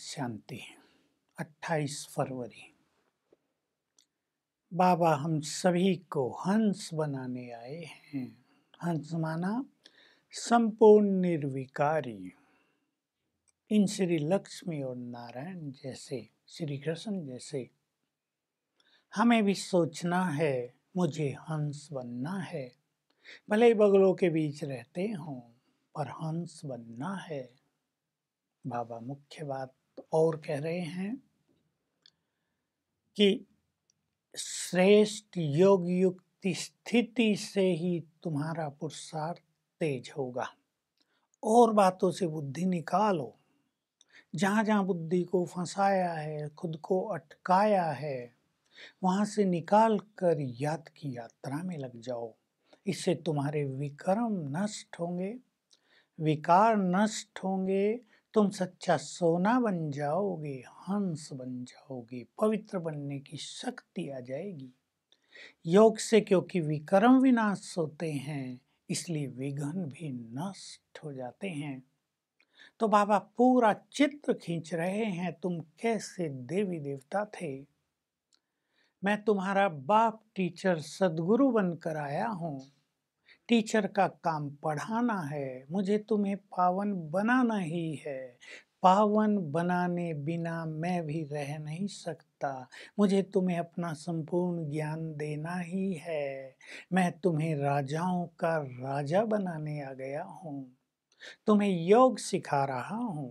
शांति 28 फरवरी बाबा हम सभी को हंस बनाने आए हैं हंस माना संपूर्ण निर्विकारी इन श्री लक्ष्मी और नारायण जैसे श्री कृष्ण जैसे हमें भी सोचना है मुझे हंस बनना है भले बगलों के बीच रहते हों पर हंस बनना है बाबा मुख्य बात और कह रहे हैं कि श्रेष्ठ योग युक्ति स्थिति से ही तुम्हारा पुरुषार्थ तेज होगा और बातों से बुद्धि निकालो जहाँ जहाँ बुद्धि को फंसाया है खुद को अटकाया है वहाँ से निकाल कर याद की यात्रा में लग जाओ इससे तुम्हारे विक्रम नष्ट होंगे विकार नष्ट होंगे तुम सच्चा सोना बन जाओगे हंस बन जाओगे पवित्र बनने की शक्ति आ जाएगी योग से क्योंकि विक्रम विनाश होते हैं इसलिए विघन भी नष्ट हो जाते हैं तो बाबा पूरा चित्र खींच रहे हैं तुम कैसे देवी देवता थे मैं तुम्हारा बाप टीचर सदगुरु बनकर आया हूँ टीचर का काम पढ़ाना है मुझे तुम्हें पावन बनाना ही है पावन बनाने बिना मैं भी रह नहीं सकता मुझे तुम्हें अपना संपूर्ण ज्ञान देना ही है मैं तुम्हें राजाओं का राजा बनाने आ गया हूँ तुम्हें योग सिखा रहा हूँ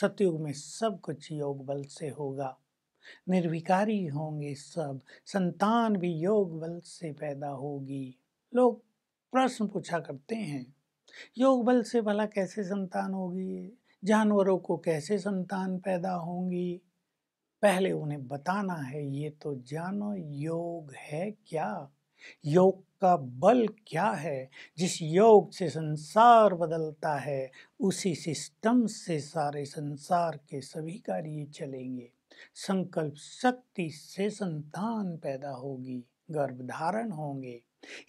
सतयुग में सब कुछ योग बल से होगा निर्विकारी होंगे सब संतान भी योग बल से पैदा होगी लोग प्रश्न पूछा करते हैं योग बल से भला कैसे संतान होगी जानवरों को कैसे संतान पैदा होंगी पहले उन्हें बताना है ये तो जानो योग है क्या योग का बल क्या है जिस योग से संसार बदलता है उसी सिस्टम से सारे संसार के सभी कार्य चलेंगे संकल्प शक्ति से संतान पैदा होगी गर्भ धारण होंगे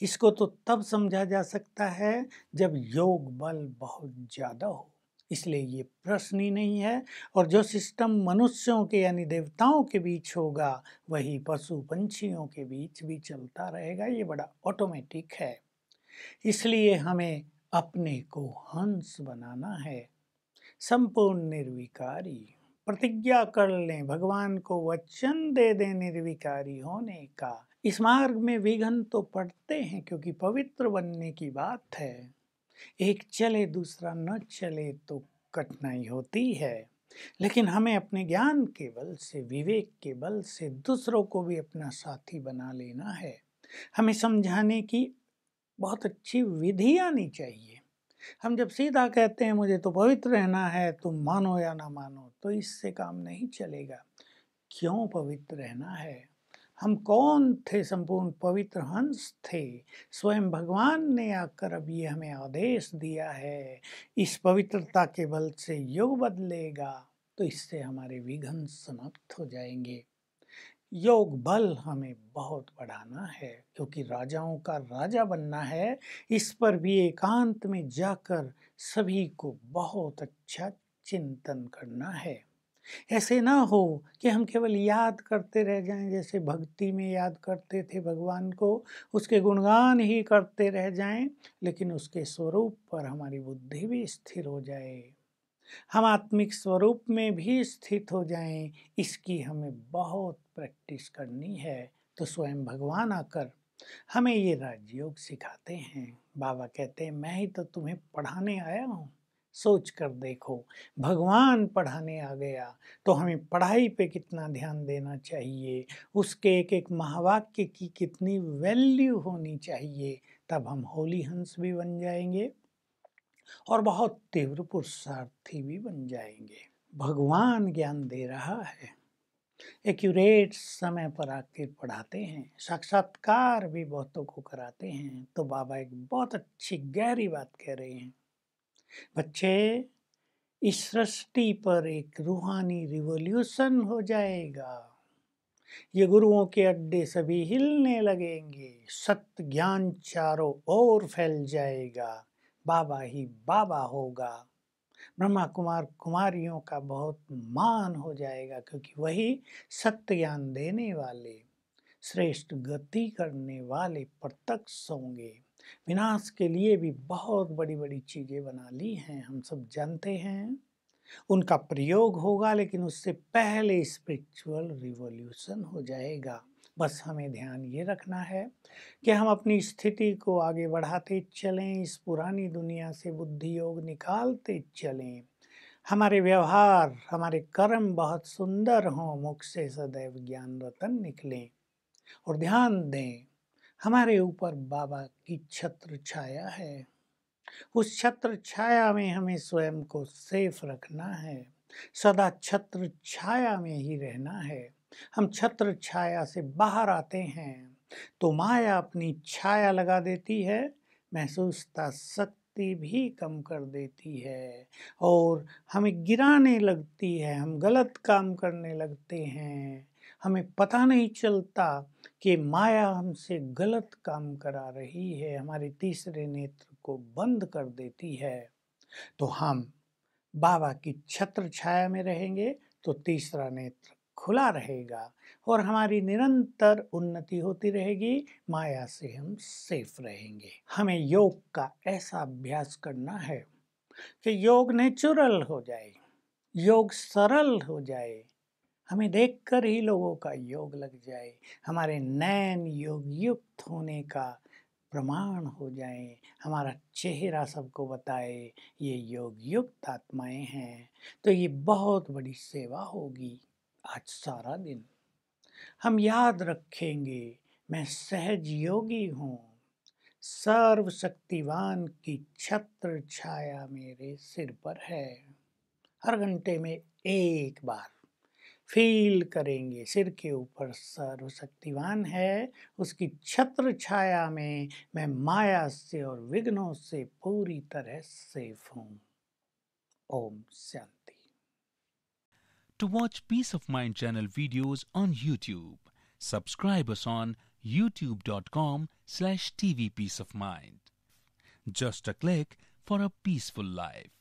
इसको तो तब समझा जा सकता है जब योग बल बहुत ज़्यादा हो इसलिए ये प्रश्न ही नहीं है और जो सिस्टम मनुष्यों के यानी देवताओं के बीच होगा वही पशु पंछियों के बीच भी चलता रहेगा ये बड़ा ऑटोमेटिक है इसलिए हमें अपने को हंस बनाना है संपूर्ण निर्विकारी प्रतिज्ञा कर लें भगवान को वचन दे दें निर्विकारी होने का इस मार्ग में विघन तो पड़ते हैं क्योंकि पवित्र बनने की बात है एक चले दूसरा न चले तो कठिनाई होती है लेकिन हमें अपने ज्ञान के बल से विवेक के बल से दूसरों को भी अपना साथी बना लेना है हमें समझाने की बहुत अच्छी विधि आनी चाहिए हम जब सीधा कहते हैं मुझे तो पवित्र रहना है तुम मानो या ना मानो तो इससे काम नहीं चलेगा क्यों पवित्र रहना है हम कौन थे संपूर्ण पवित्र हंस थे स्वयं भगवान ने आकर अब ये हमें आदेश दिया है इस पवित्रता के बल से योग बदलेगा तो इससे हमारे विघन समाप्त हो जाएंगे योग बल हमें बहुत बढ़ाना है क्योंकि राजाओं का राजा बनना है इस पर भी एकांत में जाकर सभी को बहुत अच्छा चिंतन करना है ऐसे ना हो कि हम केवल याद करते रह जाएं जैसे भक्ति में याद करते थे भगवान को उसके गुणगान ही करते रह जाएं लेकिन उसके स्वरूप पर हमारी बुद्धि भी स्थिर हो जाए हम आत्मिक स्वरूप में भी स्थित हो जाएं इसकी हमें बहुत प्रैक्टिस करनी है तो स्वयं भगवान आकर हमें ये राजयोग सिखाते हैं बाबा कहते हैं मैं ही तो तुम्हें पढ़ाने आया हूँ सोच कर देखो भगवान पढ़ाने आ गया तो हमें पढ़ाई पे कितना ध्यान देना चाहिए उसके एक एक महावाक्य की कितनी वैल्यू होनी चाहिए तब हम होली हंस भी बन जाएंगे और बहुत तीव्र पुरुषार्थी भी बन जाएंगे भगवान ज्ञान दे रहा है एक्यूरेट समय पर आकर पढ़ाते हैं साक्षात्कार भी बहुतों को कराते हैं तो बाबा एक बहुत अच्छी गहरी बात कह रहे हैं बच्चे इस सृष्टि पर एक रूहानी रिवोल्यूशन हो जाएगा ये गुरुओं के अड्डे सभी हिलने लगेंगे सत्य ज्ञान चारों ओर फैल जाएगा बाबा ही बाबा होगा ब्रह्मा कुमार कुमारियों का बहुत मान हो जाएगा क्योंकि वही सत्य ज्ञान देने वाले श्रेष्ठ गति करने वाले प्रत्यक्ष होंगे विनाश के लिए भी बहुत बड़ी बड़ी चीज़ें बना ली हैं हम सब जानते हैं उनका प्रयोग होगा लेकिन उससे पहले स्पिरिचुअल रिवॉल्यूशन हो जाएगा बस हमें ध्यान ये रखना है कि हम अपनी स्थिति को आगे बढ़ाते चलें इस पुरानी दुनिया से बुद्धि योग निकालते चलें हमारे व्यवहार हमारे कर्म बहुत सुंदर हों मुख से सदैव ज्ञान रतन निकलें और ध्यान दें हमारे ऊपर बाबा की छत्र छाया है उस छत्र छाया में हमें स्वयं को सेफ रखना है सदा छत्र छाया में ही रहना है हम छत्र छाया से बाहर आते हैं तो माया अपनी छाया लगा देती है महसूसता शक्ति भी कम कर देती है और हमें गिराने लगती है हम गलत काम करने लगते हैं हमें पता नहीं चलता कि माया हमसे गलत काम करा रही है हमारे तीसरे नेत्र को बंद कर देती है तो हम बाबा की छत्र छाया में रहेंगे तो तीसरा नेत्र खुला रहेगा और हमारी निरंतर उन्नति होती रहेगी माया से हम सेफ रहेंगे हमें योग का ऐसा अभ्यास करना है कि योग नेचुरल हो जाए योग सरल हो जाए हमें देखकर ही लोगों का योग लग जाए हमारे नैन योग युक्त होने का प्रमाण हो जाए हमारा चेहरा सबको बताए ये योग युक्त आत्माएं हैं तो ये बहुत बड़ी सेवा होगी आज सारा दिन हम याद रखेंगे मैं सहज योगी हूँ सर्वशक्तिवान की छत्र छाया मेरे सिर पर है हर घंटे में एक बार फील करेंगे सिर के ऊपर सर्वशक्तिवान है उसकी छत्र छाया में मैं माया से और विघ्नों से पूरी तरह सेफ हूं Om Shanti to watch peace of mind channel videos on YouTube subscribe us on peace of mind just a click for a peaceful life